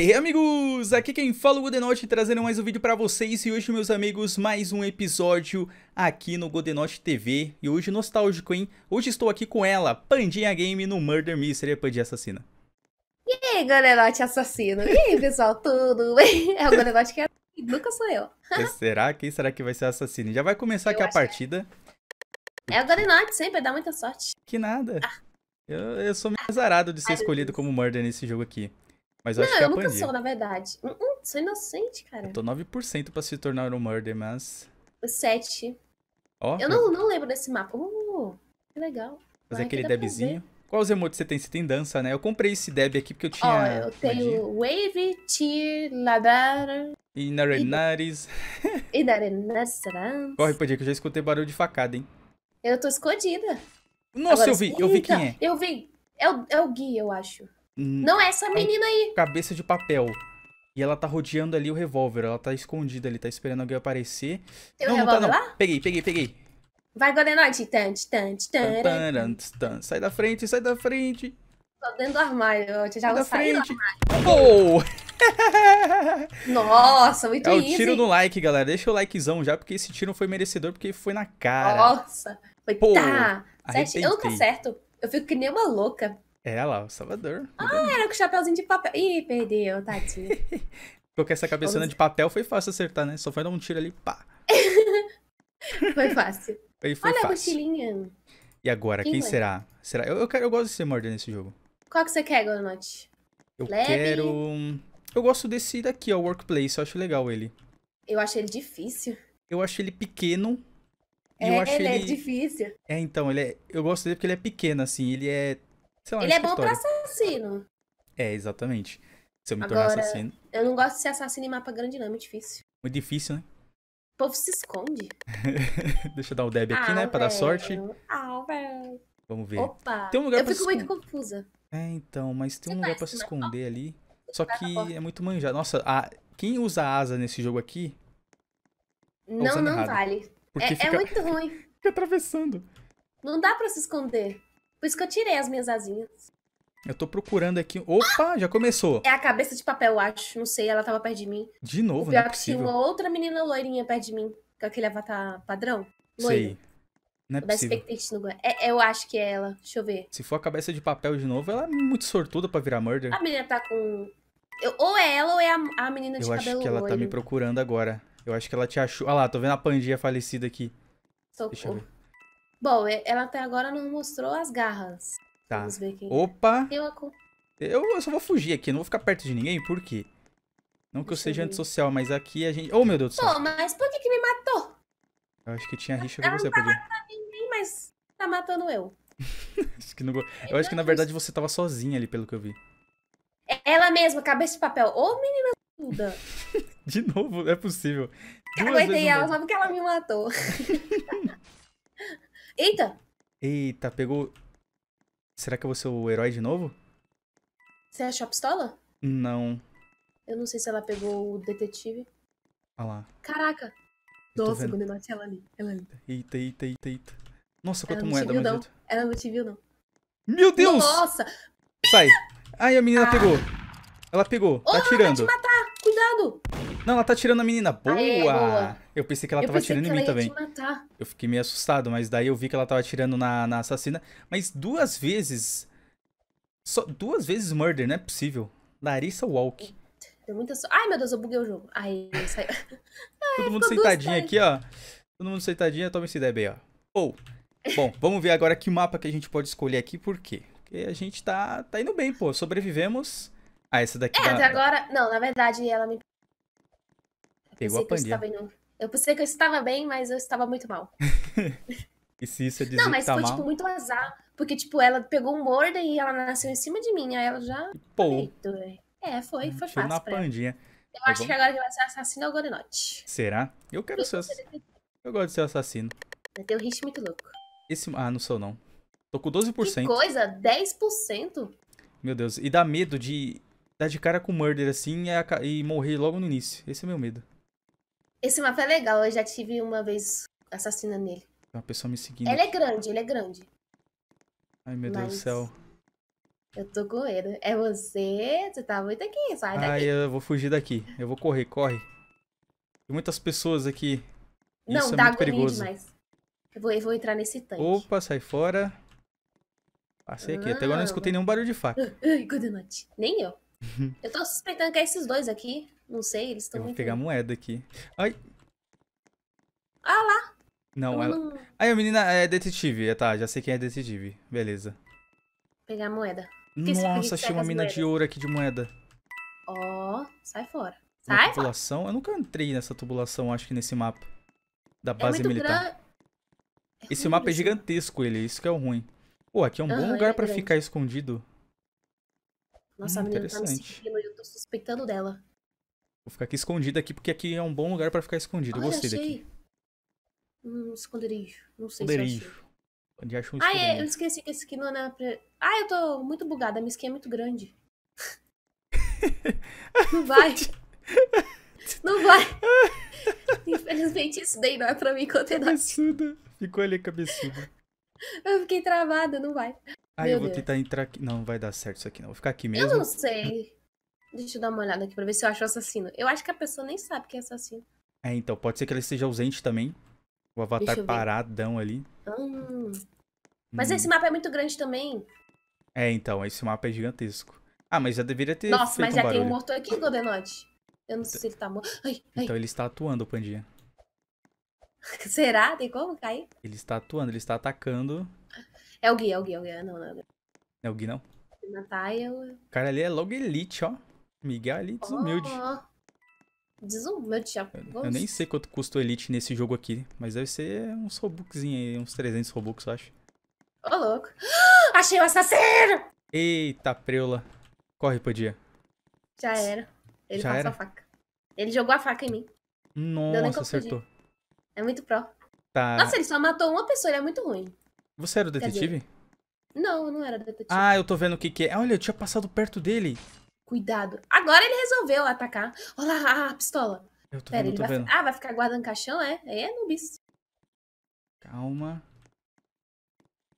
Hey amigos, aqui quem fala é o Godenote trazendo mais um vídeo para vocês e hoje meus amigos mais um episódio aqui no Godenote TV e hoje nostálgico hein, hoje estou aqui com ela, Pandinha Game no Murder Mystery, Pandinha Assassina. E aí Godenote Assassino, e aí pessoal, tudo bem? É o Godenote que é, assim, nunca sou eu. será? Quem será que vai ser assassino? Já vai começar eu aqui a é. partida. É, é o Godenote sempre, dá muita sorte. Que nada. Ah. Eu, eu, sou meio azarado de ser Ai, escolhido Deus. como Murder nesse jogo aqui. Mas não, que é eu nunca sou, na verdade. Uh -uh, sou inocente, cara. Eu tô 9% pra se tornar um murder, mas. 7. Ó. Oh, eu não, não lembro desse mapa. Uh, que legal. Fazer aquele debzinho. Qual os emotes você tem? Você tem dança, né? Eu comprei esse deb aqui porque eu tinha. Ó, eu tenho wave, tear, ladar. e Inarenares. Corre, podia que eu já escutei barulho de facada, hein? Eu tô escondida. Nossa, Agora, eu vi, eu vi quem é. Eu vi. É o, é o Gui, eu acho. Não é essa menina aí. Cabeça de papel. E ela tá rodeando ali o revólver. Ela tá escondida ali, tá esperando alguém aparecer. Tem não, o tá revólver tá, lá? Peguei, peguei, peguei. Vai, Golenote. Tan, Sai da frente, sai da frente. Tô dentro do armário. Eu já vou sair frente. do armário. Oh! Nossa, muito é o tiro no like, galera. Deixa o likezão já, porque esse tiro foi merecedor, porque foi na cara. Nossa. Foi, Pô, tá. Eu Eu tô certo. Eu fico que nem uma louca. Ela, é, o Salvador. Ah, era com o chapéuzinho de papel. Ih, perdeu, tadinho. Porque essa cabeçona de papel foi fácil acertar, né? Só foi dar um tiro ali, pá. foi fácil. Foi Olha fácil. a mochilinha. E agora, quem, quem será? Será? Eu, eu, quero, eu gosto de ser mordida nesse jogo. Qual que você quer, Gornote? Eu Leve. quero... Eu gosto desse daqui, ó, Workplace. Eu acho legal ele. Eu acho ele difícil. Eu acho ele pequeno. É, eu acho ele, é ele é difícil. É, então, ele é... eu gosto dele porque ele é pequeno, assim. Ele é Sei lá, ele é bom pra assassino. É, exatamente. Se eu me Agora, tornar assassino. Eu não gosto de ser assassino em mapa grande, não. É muito difícil. Muito difícil, né? O povo se esconde. Deixa eu dar o deb aqui, né, ah, né? Pra dar sorte. Ah, velho. Vamos ver. Opa. Tem um lugar eu pra fico muito esconder. confusa. É, então, mas tem um Você lugar para se esconder ali. Só que é muito manjado. Nossa, a... quem usa asa nesse jogo aqui. Tá não, não errado. vale. É, é, fica... é, muito ruim. fica atravessando. Não dá para se esconder. Por isso que eu tirei as minhas asinhas. Eu tô procurando aqui. Opa, já começou. É a cabeça de papel, acho. Não sei, ela tava perto de mim. De novo, né? Tinha uma outra menina loirinha perto de mim, com aquele avatar padrão. Loira. Sei. Não é possível. É, eu acho que é ela. Deixa eu ver. Se for a cabeça de papel de novo, ela é muito sortuda pra virar murder. A menina tá com. Eu, ou é ela ou é a, a menina de eu cabelo Eu acho que ela loiro. tá me procurando agora. Eu acho que ela te achou. Ah lá, tô vendo a Pandia falecida aqui. Socorro. Deixa eu ver. Bom, ela até agora não mostrou as garras. Tá. Vamos ver quem Opa! Eu, eu só vou fugir aqui, não vou ficar perto de ninguém, por quê? Não que eu seja antissocial, mas aqui a gente... Oh, meu Deus do céu. Pô, mas por que que me matou? Eu acho que tinha rixa com você, podia. Ela não tá matando ninguém, mas tá matando eu. acho que não... Eu acho que, na então, verdade, você tava sozinha ali, pelo que eu vi. É ela mesma, cabeça de papel. Ô, menina tuda. de novo, é possível. Duas aguentei ela só porque ela me matou. Eita! Eita, pegou. Será que eu vou ser o herói de novo? Você achou a pistola? Não. Eu não sei se ela pegou o detetive. Olha lá. Caraca! Nossa, quando eu ela ali. Ela ali. Eita, eita, eita, eita. Nossa, quanta moeda, meu Deus. Ela não te viu, não. Meu Deus! Nossa! Sai! Ai, a menina ah. pegou. Ela pegou. Oh, tá atirando. Ela vai te matar! Cuidado! Não, ela tá tirando a menina. Ah, é? Boa! Aê, boa. Eu pensei que ela eu tava tirando em mim também. Eu fiquei meio assustado, mas daí eu vi que ela tava tirando na, na assassina. Mas duas vezes. Só duas vezes murder, não é possível. Larissa Walk. Tem muita so... Ai, meu Deus, eu buguei o jogo. Ai, saiu. Todo mundo sentadinho aqui, ó. Todo mundo sentadinho, toma esse ideia aí, ó. Ou. Oh. Bom, vamos ver agora que mapa que a gente pode escolher aqui, por quê? Porque a gente tá, tá indo bem, pô. Sobrevivemos. Ah, essa daqui. É, da... até agora. Não, na verdade, ela me Pegou a pandemia. Eu, eu pensei que eu estava bem, mas eu estava muito mal. e se isso é dizer Não, mas tá foi, mal? tipo, muito azar. Porque, tipo, ela pegou um ordem e ela nasceu em cima de mim. Aí ela já. Tá pô. É, foi, hum, foi fácil. na pandinha. Eu é acho bom. que agora que vai ser assassino é o Gorenote. Será? Eu quero ser assassino. Eu gosto de ser assassino. Vai ter um hit muito louco. Esse... Ah, não sou não. Tô com 12%. Que coisa? 10%? Meu Deus. E dá medo de dar de cara com murder assim e morrer logo no início. Esse é meu medo. Esse mapa é legal, eu já tive uma vez assassina nele. Tem uma pessoa me seguindo. Ele é grande, ele é grande. Ai, meu Mas... Deus do céu. Eu tô com medo. É você? Você tá muito aqui, sai daqui. Ai, eu vou fugir daqui. Eu vou correr, corre. Tem muitas pessoas aqui. Não, Isso é dá é muito perigoso. demais. Eu vou, eu vou entrar nesse tanque. Opa, sai fora. Passei aqui. Até agora não escutei ah. nenhum barulho de faca. Ai, good night. Nem eu. eu tô suspeitando que é esses dois aqui. Não sei, eles estão. Eu vou pegar a moeda aqui. Ai. Ah lá! Não, ela. Não... Aí a menina é detetive. É, tá, já sei quem é detetive. Beleza. Pegar a moeda. Nossa, achei uma mina de ouro aqui de moeda. Ó, oh, sai fora. Sai? Uma tubulação? Eu nunca entrei nessa tubulação, acho que nesse mapa. Da é base é militar. Gran... É Esse mapa é gigantesco, ele. Isso que é o ruim. Pô, aqui é um uhum, bom lugar é para ficar escondido. Nossa, hum, a menina tá me seguindo e eu tô suspeitando dela. Vou ficar aqui escondido aqui, porque aqui é um bom lugar para ficar escondido. Ah, eu gostei eu daqui. Um esconderijo. Não sei esconderijo. se eu Onde acho um ah, é, eu esqueci que esse aqui não é pra... Ah, eu tô muito bugada, minha skin é muito grande. não vai. não vai. Infelizmente, isso daí não é pra mim contenar. Cabeçuda. Ficou ali cabeçuda. Eu fiquei travada, não vai. Ah, Meu eu vou Deus. tentar entrar aqui. Não, não vai dar certo isso aqui não. Vou ficar aqui mesmo. Eu não sei. Deixa eu dar uma olhada aqui pra ver se eu acho o assassino. Eu acho que a pessoa nem sabe que é assassino. É, então, pode ser que ele esteja ausente também. O avatar paradão ali. Hum. Mas hum. esse mapa é muito grande também. É, então, esse mapa é gigantesco. Ah, mas já deveria ter. Nossa, mas um já barulho. tem um morto aqui, Goldenote. Eu não sei se ele tá morto. Ai, ai. Então ele está atuando, Pandinha. Será? Tem como cair? Ele está atuando, ele está atacando. É o Gui, é o Gui, é o Gui. Ah, não, não, É o Gui, não? eu... O cara ali é logo elite, ó. Miguel é ali, desumilde. Oh, desumilde, já. Eu, eu, nem sei quanto custa o Elite nesse jogo aqui, mas deve ser uns Robuxzinhos aí, uns 300 Robux, eu acho. Ô, oh, louco. achei o assassino! Eita, preula. Corre, Podia. Já era. Ele já passou a faca. Ele jogou a faca em mim. Nossa, acertou. É muito pró. Tá. Nossa, ele só matou uma pessoa, ele é muito ruim. Você era o detetive? Dizer, não, eu não era detetive. Ah, eu tô vendo o que que é. Olha, eu tinha passado perto dele. Cuidado. Agora ele resolveu atacar. Olha lá, a pistola. Eu tô Pera, vendo, ele tô vai... Vendo. Ah, vai ficar guardando caixão, é? É, Nubis. Calma.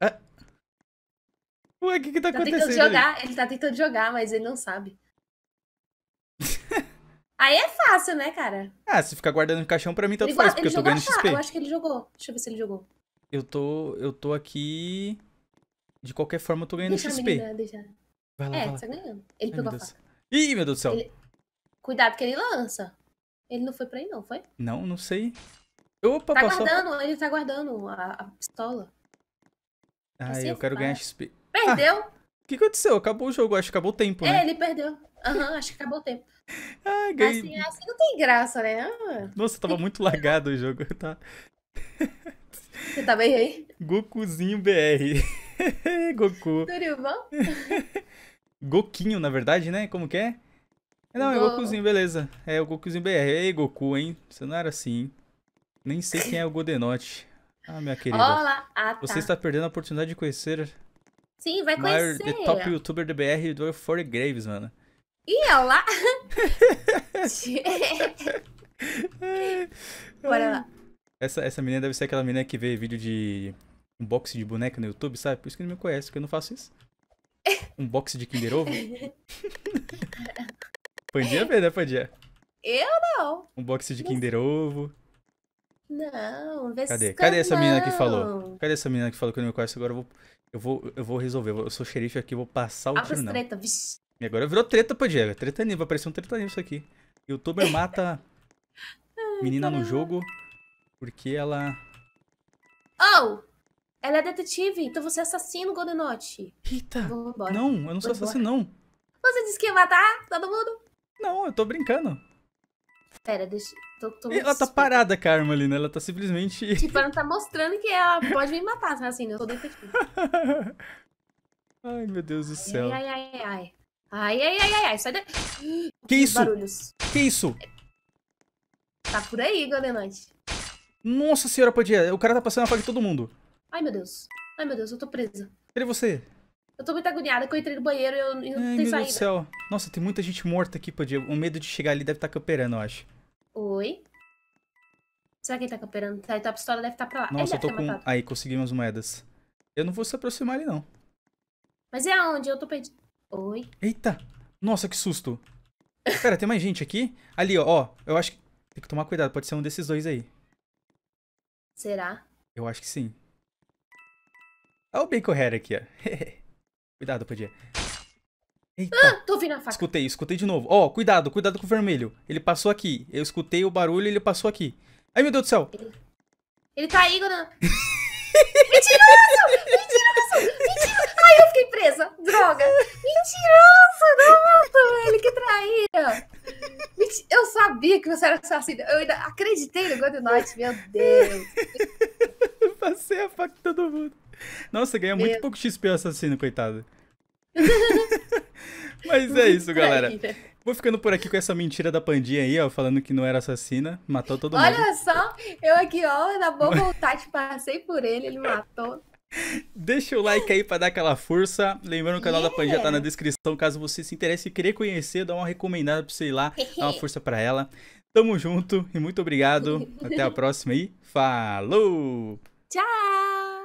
Ah. Ué, o que que tá, tá acontecendo? Tentando jogar, ele tá tentando jogar, mas ele não sabe. Aí é fácil, né, cara? Ah, se ficar guardando o caixão, pra mim tanto tá ele faz, porque eu tô ganhando XP. Eu acho que ele jogou. Deixa eu ver se ele jogou. Eu tô, eu tô aqui... De qualquer forma, eu tô ganhando deixa XP. Menina, deixa. Vai lá, é, vai lá. Tá ganhando. Ele Ai, pegou a faca. Ih, meu Deus do céu. Ele... Cuidado que ele lança. Ele não foi pra aí, não, foi? Não, não sei. Opa, tá passou. guardando, ele tá guardando a, a pistola. Ah, eu quero ganhar XP. Perdeu! Ah, o ah, que aconteceu? Acabou o jogo, acho que acabou o tempo, é, né? É, ele perdeu. Aham, uhum, acho que acabou o tempo. ah, ganhei. Assim, assim não tem graça, né? Nossa, tava muito lagado o jogo. Tá... Você tá bem aí? Gokuzinho BR. Goku. Tudo bom? Gokinho, na verdade, né? Como que é? é não, é o Gokuzinho, beleza. É o Gokuzinho BR. É, ei, Goku, hein? Você não era assim, hein? Nem sei quem é o Godenote. Ah, minha querida. Olá, ah, tá. Você está perdendo a oportunidade de conhecer. Sim, vai conhecer. Maior, the top youtuber do BR do For Graves, mano. Ih, lá. Bora lá. Essa, essa menina deve ser aquela menina que vê vídeo de unboxing de boneca no YouTube, sabe? Por isso que não me conhece, porque eu não faço isso. Um box de Kinder Ovo? Podia ver, né? Podia. Eu não. Um box de Kinder Ovo. Não, vê Cadê? Cadê essa não. menina que falou? Cadê essa menina que falou que eu não me conheço? Agora eu vou, eu vou, eu vou resolver. Eu sou xerife aqui, vou passar o ah, tiro, não. Treta, vixi. E agora virou treta Padia. Treta nível, vai aparecer um treta nível isso aqui. Youtuber mata menina no jogo porque ela... Oh! Ela é detetive, então você é assassino, Goldenote. Eita! Não, eu não sou assassino, não. Você disse que ia matar todo mundo? Não, eu tô brincando. Pera, deixa. Tô, tô ela tá parada, Carmen, ali, né? Ela tá simplesmente. Tipo, ela tá mostrando que ela pode me matar, assim, eu sou detetive. ai, meu Deus do céu. Ai, ai, ai, ai. Ai, ai, ai, ai, ai. Sai daí. Que isso? Barulhos. Que isso? Tá por aí, Goldenote. Nossa senhora, podia. O cara tá passando na frente de todo mundo. Ai, meu Deus. Ai, meu Deus, eu tô presa. Cadê você? Eu tô muito agoniada que eu entrei no banheiro e eu não tenho meu saída. Deus do céu. Nossa, tem muita gente morta aqui, Padia. O medo de chegar ali deve estar tá camperando, eu acho. Oi? Será que ele tá camperando? Tá, então a pistola deve estar tá pra lá. Nossa, eu tô com... Matado. Aí, consegui umas moedas. Eu não vou se aproximar ali, não. Mas é aonde? Eu tô perdido. Oi? Eita! Nossa, que susto. Pera, tem mais gente aqui? Ali, ó, ó. Eu acho que... Tem que tomar cuidado, pode ser um desses dois aí. Será? Eu acho que sim. Olha o Bacon Hair aqui, ó. cuidado, podia. Eita. Ah, tô ouvindo a faca. Escutei, escutei de novo. Ó, oh, cuidado, cuidado com o vermelho. Ele passou aqui. Eu escutei o barulho e ele passou aqui. Ai, meu Deus do céu. Ele, ele tá aí, Gonan. mentiroso! Mentiroso! Mentiroso! Ai, eu fiquei presa. Droga. Mentiroso! Não, ele que traíra. Eu sabia que você era assassino. Eu ainda acreditei no Golden Meu Deus. Passei a faca de todo mundo. Nossa, ganha muito pouco XP o assassino, coitado. Mas é isso, galera. Vou ficando por aqui com essa mentira da pandinha aí, ó, falando que não era assassina, matou todo Olha mundo. Olha só, eu aqui, ó, na boa vontade, passei por ele, ele matou. Deixa o like aí para dar aquela força. Lembrando, o canal yeah. da Pandia tá na descrição, caso você se interesse e querer conhecer, dá uma recomendada pra você ir lá, dá uma força para ela. Tamo junto e muito obrigado. Até a próxima e falou! Tchau!